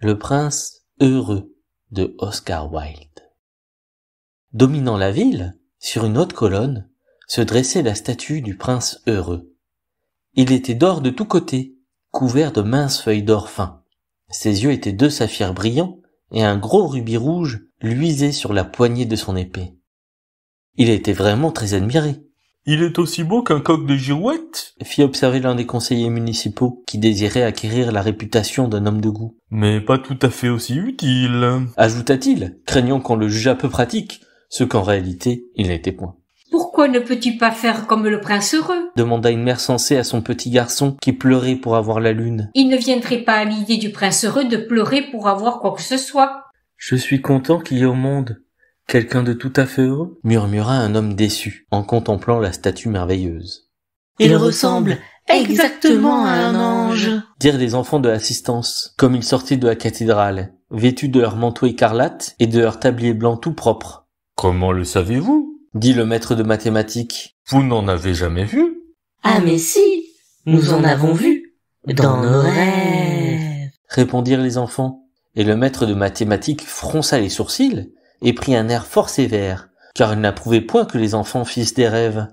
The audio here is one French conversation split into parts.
Le prince heureux de Oscar Wilde. Dominant la ville, sur une haute colonne, se dressait la statue du prince heureux. Il était d'or de tous côtés, couvert de minces feuilles d'or fin. Ses yeux étaient deux saphirs brillants, et un gros rubis rouge luisait sur la poignée de son épée. Il était vraiment très admiré, il est aussi beau qu'un coq de girouette fit observer l'un des conseillers municipaux, qui désirait acquérir la réputation d'un homme de goût. Mais pas tout à fait aussi utile, ajouta-t-il, craignant qu'on le à peu pratique, ce qu'en réalité il n'était point. Pourquoi ne peux-tu pas faire comme le prince heureux demanda une mère sensée à son petit garçon qui pleurait pour avoir la lune. Il ne viendrait pas à l'idée du prince heureux de pleurer pour avoir quoi que ce soit. Je suis content qu'il y ait au monde Quelqu'un de tout à fait heureux murmura un homme déçu en contemplant la statue merveilleuse. Il ressemble exactement à un ange dirent les enfants de l'assistance, comme ils sortaient de la cathédrale, vêtus de leur manteau écarlate et de leur tablier blanc tout propre. Comment le savez-vous dit le maître de mathématiques. Vous n'en avez jamais vu Ah mais si Nous en avons vu Dans nos rêves répondirent les enfants. Et le maître de mathématiques fronça les sourcils et prit un air fort sévère, car il n'approuvait point que les enfants fissent des rêves.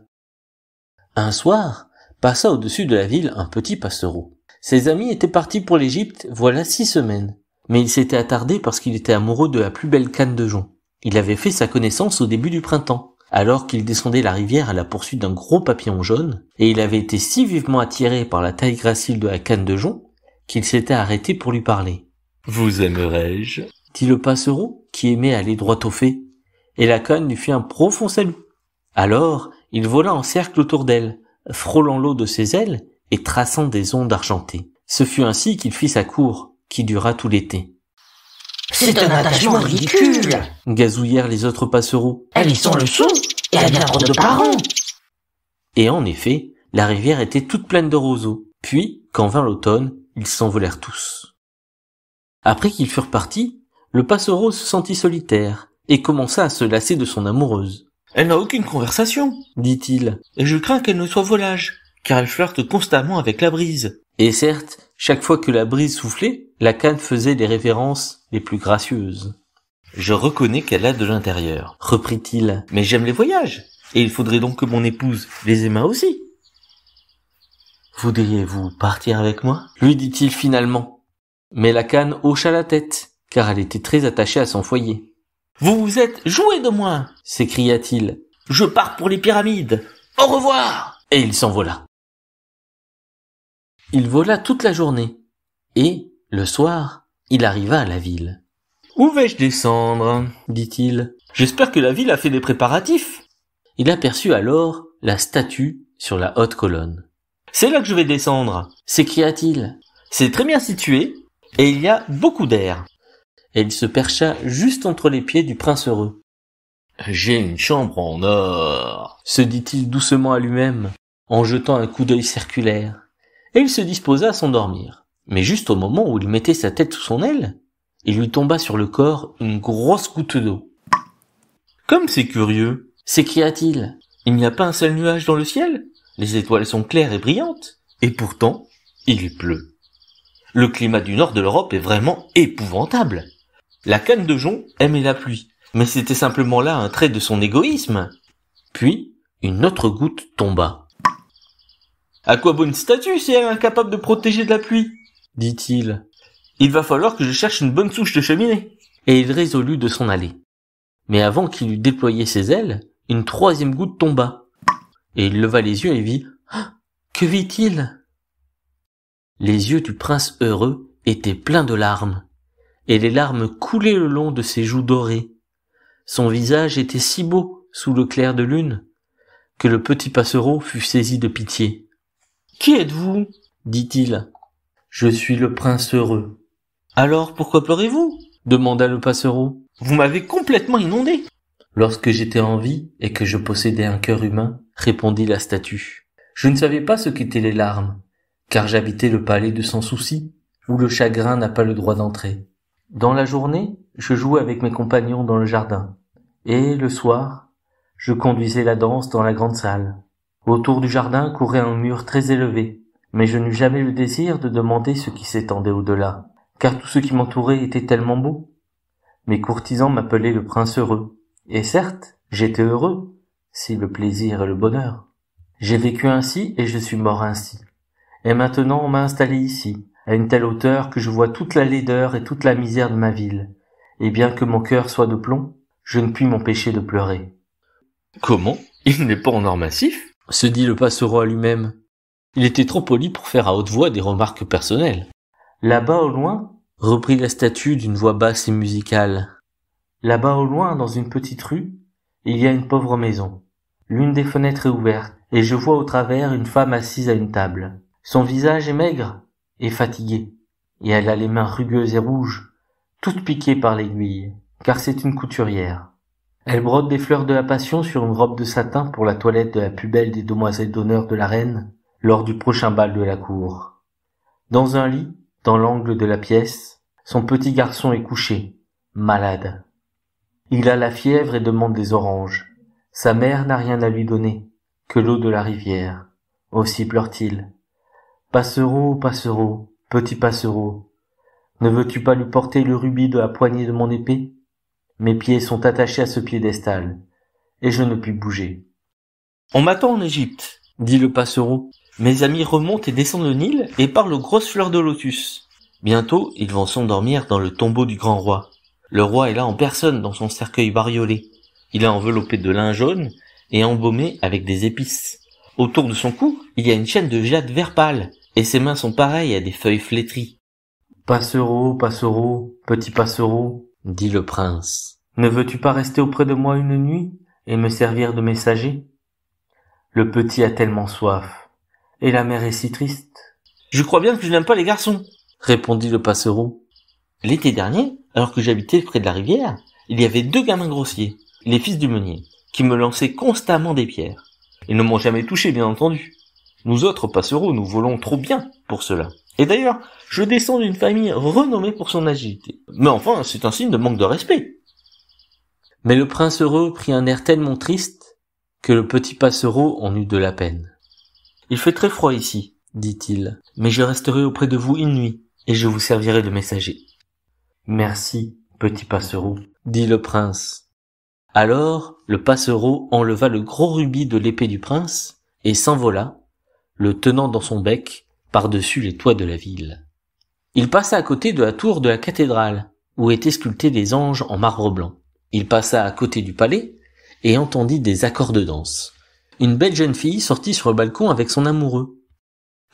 Un soir, passa au-dessus de la ville un petit passereau. Ses amis étaient partis pour l'Égypte voilà six semaines, mais il s'était attardé parce qu'il était amoureux de la plus belle canne de jonc. Il avait fait sa connaissance au début du printemps, alors qu'il descendait la rivière à la poursuite d'un gros papillon jaune, et il avait été si vivement attiré par la taille gracile de la canne de jonc qu'il s'était arrêté pour lui parler. Vous aimerais-je dit le passereau qui aimait aller droit au fait, et la conne lui fit un profond salut. Alors, il vola en cercle autour d'elle, frôlant l'eau de ses ailes et traçant des ondes argentées. Ce fut ainsi qu'il fit sa cour, qui dura tout l'été. C'est un attachement ridicule gazouillèrent les autres passereaux. Elle y sent le sou et elle vient de parents Et en effet, la rivière était toute pleine de roseaux. Puis, quand vint l'automne, ils s'envolèrent tous. Après qu'ils furent partis, le passereau se sentit solitaire et commença à se lasser de son amoureuse. Elle n'a aucune conversation, dit-il, et je crains qu'elle ne soit volage, car elle flirte constamment avec la brise. Et certes, chaque fois que la brise soufflait, la canne faisait les révérences les plus gracieuses. Je reconnais qu'elle a de l'intérieur, reprit-il, mais j'aime les voyages, et il faudrait donc que mon épouse les aimât aussi. Voudriez-vous partir avec moi lui dit-il finalement. Mais la canne hocha la tête car elle était très attachée à son foyer. Vous vous êtes joué de moi s'écria-t-il. Je pars pour les pyramides. Au revoir Et il s'envola. Il vola toute la journée, et, le soir, il arriva à la ville. Où vais-je descendre dit-il. J'espère que la ville a fait des préparatifs. Il aperçut alors la statue sur la haute colonne. C'est là que je vais descendre, s'écria-t-il. C'est très bien situé, et il y a beaucoup d'air et il se percha juste entre les pieds du prince heureux. J'ai une chambre en or, se dit-il doucement à lui-même, en jetant un coup d'œil circulaire, et il se disposa à s'endormir. Mais juste au moment où il mettait sa tête sous son aile, il lui tomba sur le corps une grosse goutte d'eau. Comme c'est curieux, s'écria-t-il. Il, il n'y a pas un seul nuage dans le ciel, les étoiles sont claires et brillantes, et pourtant, il pleut. Le climat du nord de l'Europe est vraiment épouvantable. La canne de jonc aimait la pluie, mais c'était simplement là un trait de son égoïsme. Puis, une autre goutte tomba. À quoi bonne statue si elle est incapable de protéger de la pluie dit-il. Il va falloir que je cherche une bonne souche de cheminée. Et il résolut de s'en aller. Mais avant qu'il eût déployé ses ailes, une troisième goutte tomba. Et il leva les yeux et vit ah, Que vit-il Les yeux du prince heureux étaient pleins de larmes et les larmes coulaient le long de ses joues dorées. Son visage était si beau sous le clair de lune que le petit passereau fut saisi de pitié. Qui êtes-vous dit-il. Je suis le prince heureux. Alors pourquoi pleurez-vous demanda le passereau. Vous m'avez complètement inondé. Lorsque j'étais en vie et que je possédais un cœur humain, répondit la statue. Je ne savais pas ce qu'étaient les larmes, car j'habitais le palais de sans souci, où le chagrin n'a pas le droit d'entrer. Dans la journée, je jouais avec mes compagnons dans le jardin, et le soir, je conduisais la danse dans la grande salle. Autour du jardin courait un mur très élevé, mais je n'eus jamais le désir de demander ce qui s'étendait au-delà, car tout ce qui m'entourait était tellement beau. Mes courtisans m'appelaient le prince heureux, et certes, j'étais heureux, si le plaisir et le bonheur. J'ai vécu ainsi et je suis mort ainsi. Et maintenant on m'a installé ici, à une telle hauteur que je vois toute la laideur et toute la misère de ma ville, et bien que mon cœur soit de plomb, je ne puis m'empêcher de pleurer. Comment Il n'est pas en or massif se dit le passereau à lui-même. Il était trop poli pour faire à haute voix des remarques personnelles. Là-bas au loin, reprit la statue d'une voix basse et musicale. Là-bas au loin, dans une petite rue, il y a une pauvre maison. L'une des fenêtres est ouverte, et je vois au travers une femme assise à une table. Son visage est maigre, et fatiguée, et elle a les mains rugueuses et rouges, toutes piquées par l'aiguille, car c'est une couturière. Elle brode des fleurs de la passion sur une robe de satin pour la toilette de la plus belle des demoiselles d'honneur de la reine, lors du prochain bal de la cour. Dans un lit, dans l'angle de la pièce, son petit garçon est couché, malade. Il a la fièvre et demande des oranges. Sa mère n'a rien à lui donner, que l'eau de la rivière. Aussi pleure-t-il. Passereau, passereau, petit passereau, ne veux-tu pas lui porter le rubis de la poignée de mon épée Mes pieds sont attachés à ce piédestal, et je ne puis bouger. On m'attend en Égypte, dit le passereau. Mes amis remontent et descendent le Nil et parlent aux grosses fleurs de lotus. Bientôt, ils vont s'endormir dans le tombeau du grand roi. Le roi est là en personne dans son cercueil bariolé. Il est enveloppé de lin jaune et embaumé avec des épices. Autour de son cou, il y a une chaîne de jade vert pâle et ses mains sont pareilles à des feuilles flétries. Passereau, passereau, petit passereau, dit le prince, ne veux-tu pas rester auprès de moi une nuit et me servir de messager? Le petit a tellement soif, et la mère est si triste. Je crois bien que je n'aime pas les garçons, répondit le passereau. L'été dernier, alors que j'habitais près de la rivière, il y avait deux gamins grossiers, les fils du meunier, qui me lançaient constamment des pierres. Ils ne m'ont jamais touché, bien entendu, nous autres passereaux, nous volons trop bien pour cela. Et d'ailleurs, je descends d'une famille renommée pour son agilité. Mais enfin, c'est un signe de manque de respect. Mais le prince heureux prit un air tellement triste que le petit passereau en eut de la peine. Il fait très froid ici, dit-il, mais je resterai auprès de vous une nuit, et je vous servirai de messager. Merci, petit passereau, dit le prince. Alors, le passereau enleva le gros rubis de l'épée du prince, et s'envola, le tenant dans son bec, par-dessus les toits de la ville. Il passa à côté de la tour de la cathédrale, où étaient sculptés des anges en marbre blanc. Il passa à côté du palais, et entendit des accords de danse. Une belle jeune fille sortit sur le balcon avec son amoureux.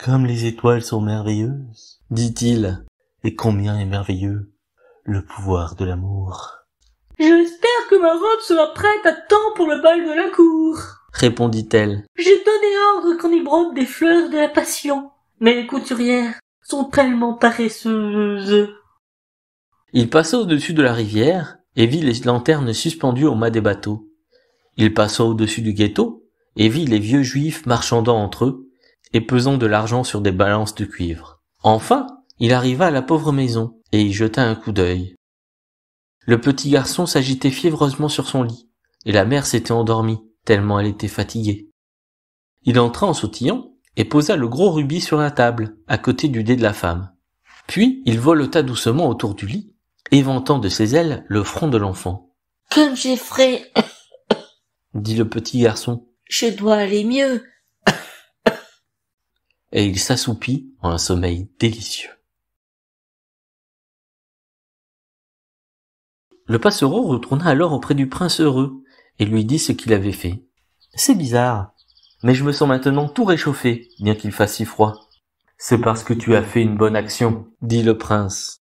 Comme les étoiles sont merveilleuses, dit-il, et combien est merveilleux le pouvoir de l'amour. J'espère que ma robe sera prête à temps pour le bal de la cour répondit-elle. J'ai donné ordre qu'on y brode des fleurs de la passion. Mais les couturières sont tellement paresseuses. Il passa au-dessus de la rivière et vit les lanternes suspendues au mât des bateaux. Il passa au-dessus du ghetto et vit les vieux juifs marchandant entre eux et pesant de l'argent sur des balances de cuivre. Enfin, il arriva à la pauvre maison et y jeta un coup d'œil. Le petit garçon s'agitait fiévreusement sur son lit et la mère s'était endormie tellement elle était fatiguée. Il entra en sautillant et posa le gros rubis sur la table, à côté du dé de la femme. Puis il voleta doucement autour du lit, éventant de ses ailes le front de l'enfant. Comme j'ai frais dit le petit garçon. Je dois aller mieux. et il s'assoupit en un sommeil délicieux. Le passereau retourna alors auprès du prince heureux, et lui dit ce qu'il avait fait. C'est bizarre, mais je me sens maintenant tout réchauffé, bien qu'il fasse si froid. C'est parce que tu as fait une bonne action, dit le prince.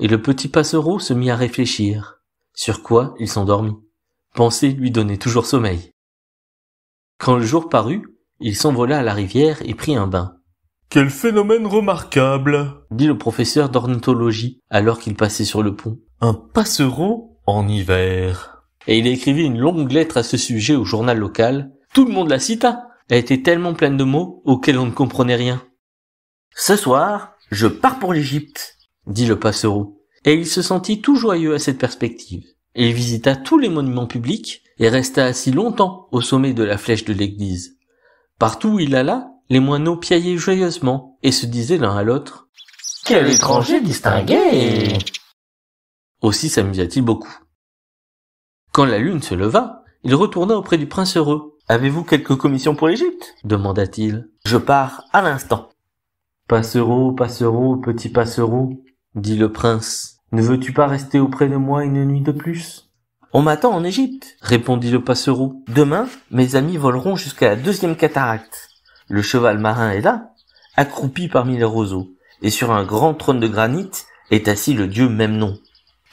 Et le petit passereau se mit à réfléchir, sur quoi il s'endormit. Penser lui donnait toujours sommeil. Quand le jour parut, il s'envola à la rivière et prit un bain. Quel phénomène remarquable dit le professeur d'ornithologie alors qu'il passait sur le pont. Un passereau en hiver et il écrivit une longue lettre à ce sujet au journal local. Tout le monde la cita. Elle était tellement pleine de mots auxquels on ne comprenait rien. Ce soir, je pars pour l'Égypte, dit le passereau. Et il se sentit tout joyeux à cette perspective. Il visita tous les monuments publics et resta assis longtemps au sommet de la flèche de l'église. Partout où il alla, les moineaux piaillaient joyeusement et se disaient l'un à l'autre Quel étranger distingué Aussi s'amusa-t-il beaucoup. Quand la lune se leva, il retourna auprès du prince heureux. Avez-vous quelque commission pour l'Égypte demanda-t-il. Je pars à l'instant. Passereau, passereau, petit passereau, dit le prince, ne veux-tu pas rester auprès de moi une nuit de plus On m'attend en Égypte, répondit le passereau. Demain, mes amis voleront jusqu'à la deuxième cataracte. Le cheval marin est là, accroupi parmi les roseaux, et sur un grand trône de granit est assis le dieu Memnon.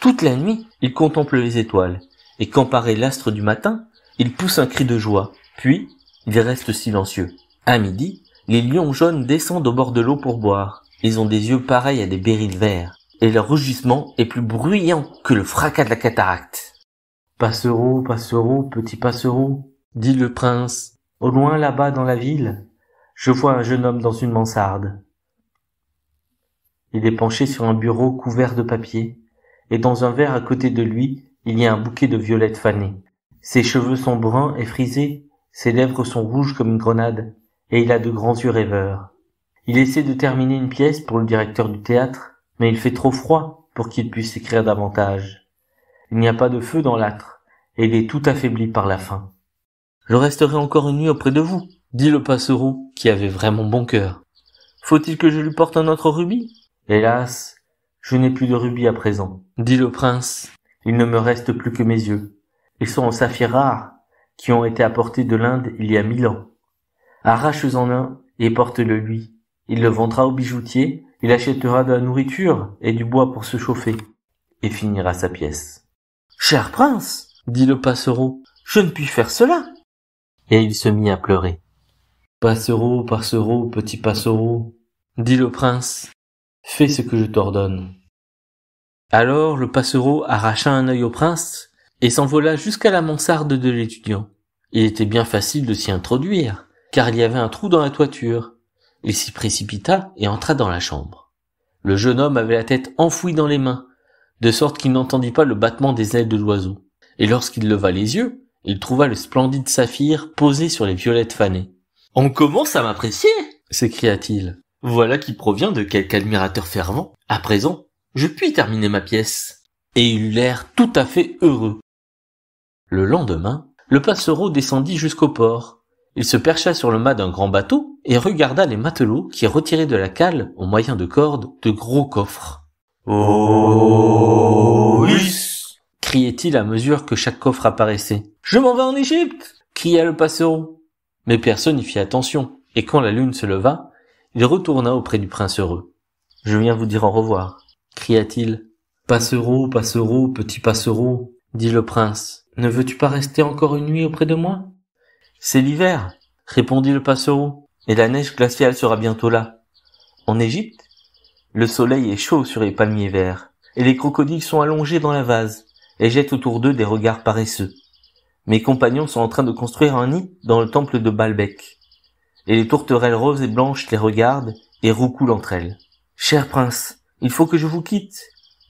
Toute la nuit, il contemple les étoiles, et paraît l'astre du matin, il pousse un cri de joie, puis il reste silencieux. À midi, les lions jaunes descendent au bord de l'eau pour boire. Ils ont des yeux pareils à des bérils verts, et leur rugissement est plus bruyant que le fracas de la cataracte. Passereau, passereau, petit passereau, dit le prince, au loin là-bas dans la ville, je vois un jeune homme dans une mansarde. Il est penché sur un bureau couvert de papier, et dans un verre à côté de lui, il y a un bouquet de violettes fanées. Ses cheveux sont bruns et frisés, ses lèvres sont rouges comme une grenade, et il a de grands yeux rêveurs. Il essaie de terminer une pièce pour le directeur du théâtre, mais il fait trop froid pour qu'il puisse écrire davantage. Il n'y a pas de feu dans l'âtre, et il est tout affaibli par la faim. Je resterai encore une nuit auprès de vous, dit le passereau, qui avait vraiment bon cœur. Faut-il que je lui porte un autre rubis Hélas, je n'ai plus de rubis à présent, dit le prince, il ne me reste plus que mes yeux. Ils sont en saphir rares qui ont été apportés de l'Inde il y a mille ans. Arrache-en un et porte-le lui. Il le vendra au bijoutier, il achètera de la nourriture et du bois pour se chauffer, et finira sa pièce. Cher prince, dit le passereau, je ne puis faire cela. Et il se mit à pleurer. Passereau, passereau, petit passereau, dit le prince, fais ce que je t'ordonne. Alors le passereau arracha un œil au prince et s'envola jusqu'à la mansarde de l'étudiant. Il était bien facile de s'y introduire, car il y avait un trou dans la toiture. Il s'y précipita et entra dans la chambre. Le jeune homme avait la tête enfouie dans les mains, de sorte qu'il n'entendit pas le battement des ailes de l'oiseau. Et lorsqu'il leva les yeux, il trouva le splendide saphir posé sur les violettes fanées. On commence à m'apprécier, s'écria-t-il. Voilà qui provient de quelque admirateur fervent. À présent, je puis terminer ma pièce. Et il eut l'air tout à fait heureux. Le lendemain, le passereau descendit jusqu'au port. Il se percha sur le mât d'un grand bateau et regarda les matelots qui retiraient de la cale, au moyen de cordes, de gros coffres. Oh, criait-il à mesure que chaque coffre apparaissait. Je m'en vais en Égypte cria le passereau. Mais personne n'y fit attention, et quand la lune se leva, il retourna auprès du prince heureux. Je viens vous dire au revoir, cria-t-il. Passereau, passereau, petit passereau, dit le prince, ne veux-tu pas rester encore une nuit auprès de moi C'est l'hiver, répondit le passereau, et la neige glaciale sera bientôt là. En Égypte, le soleil est chaud sur les palmiers verts, et les crocodiles sont allongés dans la vase, et jettent autour d'eux des regards paresseux. Mes compagnons sont en train de construire un nid dans le temple de Balbec, et les tourterelles roses et blanches les regardent et roucoulent entre elles. Cher prince, il faut que je vous quitte,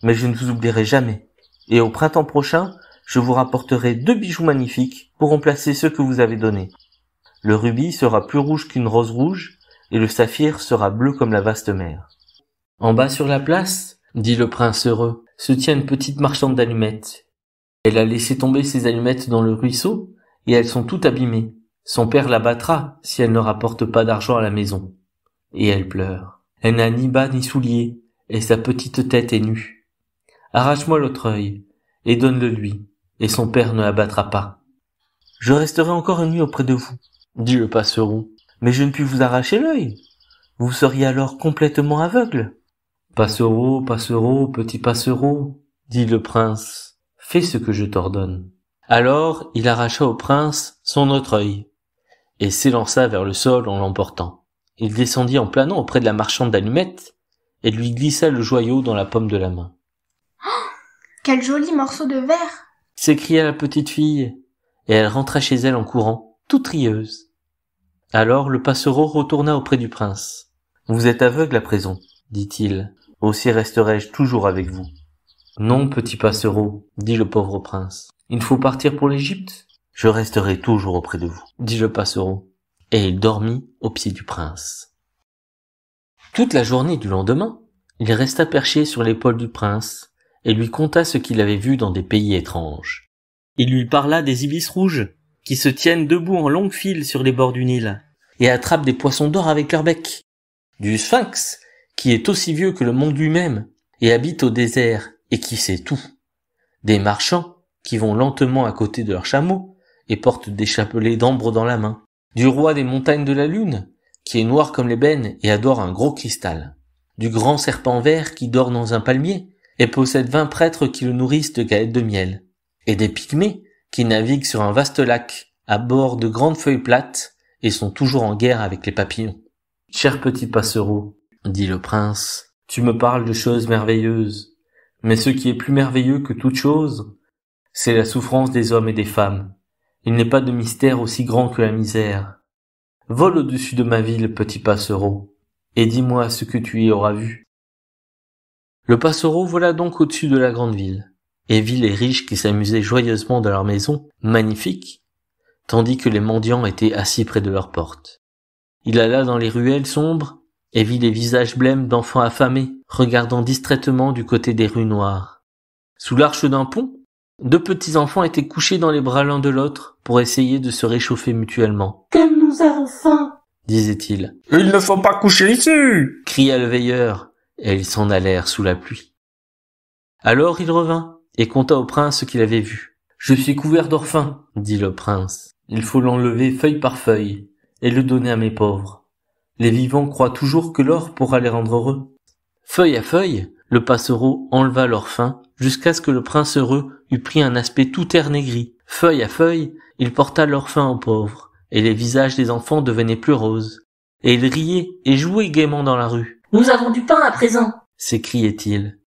mais je ne vous oublierai jamais. Et au printemps prochain, je vous rapporterai deux bijoux magnifiques pour remplacer ceux que vous avez donnés. Le rubis sera plus rouge qu'une rose rouge, et le saphir sera bleu comme la vaste mer. En bas sur la place, dit le prince heureux, se tient une petite marchande d'allumettes. Elle a laissé tomber ses allumettes dans le ruisseau, et elles sont toutes abîmées. Son père la battra si elle ne rapporte pas d'argent à la maison. Et elle pleure. Elle n'a ni bas ni souliers, et sa petite tête est nue. Arrache-moi l'autre œil, et donne-le-lui, et son père ne l'abattra pas. Je resterai encore une nuit auprès de vous, dit le passereau. mais je ne puis vous arracher l'œil. Vous seriez alors complètement aveugle. Passereau, passereau, petit passereau, dit le prince, fais ce que je t'ordonne. Alors il arracha au prince son autre œil, et s'élança vers le sol en l'emportant. Il descendit en planant auprès de la marchande d'allumettes, et lui glissa le joyau dans la pomme de la main. Ah quel joli morceau de verre s'écria la petite fille, et elle rentra chez elle en courant, toute rieuse. Alors le passereau retourna auprès du prince. Vous êtes aveugle à présent, dit-il. Aussi resterai-je toujours avec vous. Non, petit passereau, dit le pauvre prince. Il faut partir pour l'Égypte. Je resterai toujours auprès de vous, dit le passereau. Et il dormit au pied du prince. Toute la journée du lendemain, il resta perché sur l'épaule du prince, et lui conta ce qu'il avait vu dans des pays étranges. Il lui parla des ibis rouges, qui se tiennent debout en longue file sur les bords du Nil, et attrapent des poissons d'or avec leur bec. Du sphinx, qui est aussi vieux que le monde lui-même, et habite au désert, et qui sait tout. Des marchands, qui vont lentement à côté de leurs chameaux, et portent des chapelets d'ambre dans la main. Du roi des montagnes de la lune, qui est noir comme l'ébène et adore un gros cristal, du grand serpent vert qui dort dans un palmier et possède vingt prêtres qui le nourrissent de galettes de miel, et des pygmées qui naviguent sur un vaste lac à bord de grandes feuilles plates et sont toujours en guerre avec les papillons. Cher petit passereau, dit le prince, tu me parles de choses merveilleuses, mais ce qui est plus merveilleux que toute chose, c'est la souffrance des hommes et des femmes. Il n'est pas de mystère aussi grand que la misère, Vole au-dessus de ma ville, petit passereau, et dis-moi ce que tu y auras vu. Le passereau vola donc au-dessus de la grande ville, et vit les riches qui s'amusaient joyeusement dans leur maison, magnifiques, tandis que les mendiants étaient assis près de leurs portes. Il alla dans les ruelles sombres, et vit les visages blêmes d'enfants affamés, regardant distraitement du côté des rues noires. Sous l'arche d'un pont, deux petits enfants étaient couchés dans les bras l'un de l'autre pour essayer de se réchauffer mutuellement nous avons faim, disait-il. Il ne faut pas coucher ici, cria le veilleur, et ils s'en allèrent sous la pluie. Alors il revint, et conta au prince ce qu'il avait vu. Je suis couvert fin !» dit le prince. Il faut l'enlever feuille par feuille, et le donner à mes pauvres. Les vivants croient toujours que l'or pourra les rendre heureux. Feuille à feuille, le passereau enleva faim jusqu'à ce que le prince heureux eût pris un aspect tout air gris. Feuille à feuille, il porta faim aux pauvres, et les visages des enfants devenaient plus roses. Et ils riaient et jouaient gaiement dans la rue. Nous avons du pain à présent s'écriait-il.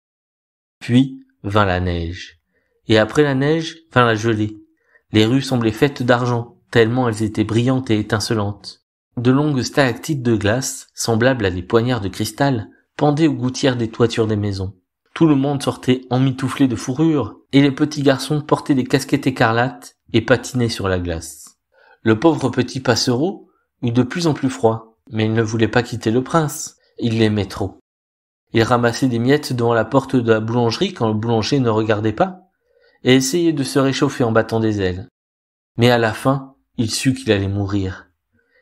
Puis vint la neige. Et après la neige vint la gelée. Les rues semblaient faites d'argent, tellement elles étaient brillantes et étincelantes. De longues stalactites de glace, semblables à des poignards de cristal, pendaient aux gouttières des toitures des maisons. Tout le monde sortait emmitouflé de fourrure, et les petits garçons portaient des casquettes écarlates et patinaient sur la glace. Le pauvre petit passereau eut de plus en plus froid, mais il ne voulait pas quitter le prince, il l'aimait trop. Il ramassait des miettes devant la porte de la boulangerie quand le boulanger ne regardait pas, et essayait de se réchauffer en battant des ailes. Mais à la fin, il sut qu'il allait mourir.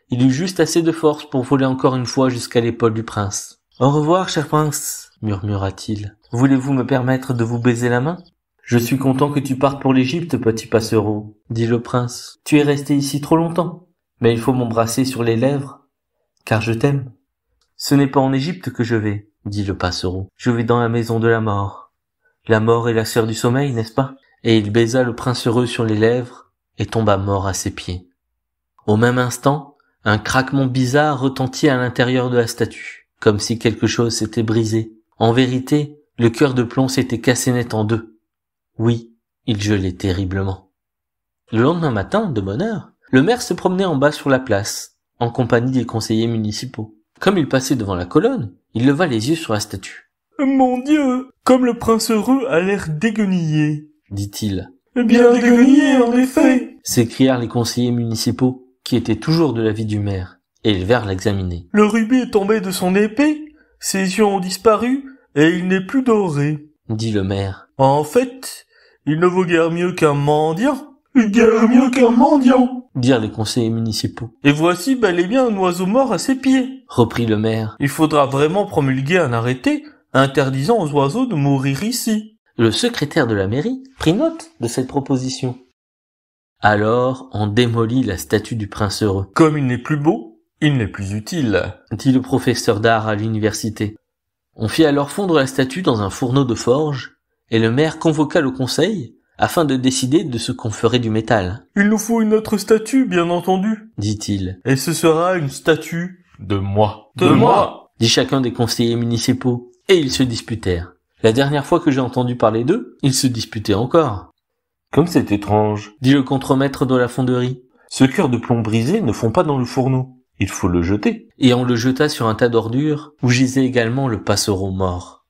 Il eut juste assez de force pour voler encore une fois jusqu'à l'épaule du prince. Au revoir, cher prince, murmura-t-il. Voulez-vous me permettre de vous baiser la main je suis content que tu partes pour l'Égypte, petit passereau, dit le prince. Tu es resté ici trop longtemps, mais il faut m'embrasser sur les lèvres, car je t'aime. Ce n'est pas en Égypte que je vais, dit le passereau. Je vais dans la maison de la mort. La mort est la sœur du sommeil, n'est-ce pas? Et il baisa le prince heureux sur les lèvres et tomba mort à ses pieds. Au même instant, un craquement bizarre retentit à l'intérieur de la statue, comme si quelque chose s'était brisé. En vérité, le cœur de plomb s'était cassé net en deux. Oui, il gelait terriblement. Le lendemain matin, de bonne heure, le maire se promenait en bas sur la place, en compagnie des conseillers municipaux. Comme il passait devant la colonne, il leva les yeux sur la statue. Mon Dieu, comme le prince heureux a l'air déguenillé, dit-il. Bien déguenillé, en effet, s'écrièrent les conseillers municipaux, qui étaient toujours de l'avis du maire, et ils vinrent l'examiner. Le rubis est tombé de son épée, ses yeux ont disparu, et il n'est plus doré, dit le maire. En fait, il ne vaut guère mieux qu'un mendiant. Guère mieux qu'un mendiant, dirent les conseillers municipaux. Et voici bel et bien un oiseau mort à ses pieds, reprit le maire. Il faudra vraiment promulguer un arrêté interdisant aux oiseaux de mourir ici. Le secrétaire de la mairie prit note de cette proposition. Alors on démolit la statue du prince heureux. Comme il n'est plus beau, il n'est plus utile, dit le professeur d'art à l'université. On fit alors fondre la statue dans un fourneau de forge, et le maire convoqua le conseil afin de décider de ce qu'on ferait du métal. Il nous faut une autre statue, bien entendu, dit-il. Et ce sera une statue de moi. De, moi, dit chacun des conseillers municipaux. Et ils se disputèrent. La dernière fois que j'ai entendu parler d'eux, ils se disputaient encore. Comme c'est étrange, dit le contremaître de la fonderie. Ce cœur de plomb brisé ne fond pas dans le fourneau. Il faut le jeter. Et on le jeta sur un tas d'ordures, où gisait également le passereau mort.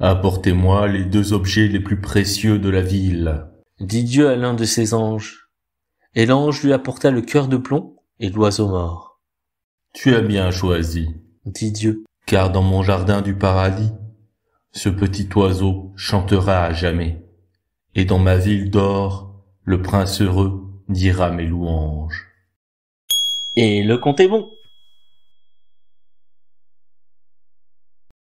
Apportez-moi les deux objets les plus précieux de la ville, dit Dieu à l'un de ses anges. Et l'ange lui apporta le cœur de plomb et l'oiseau mort. Tu as bien choisi, dit Dieu, car dans mon jardin du paradis, ce petit oiseau chantera à jamais, et dans ma ville d'or, le prince heureux dira mes louanges. Et le comte est bon.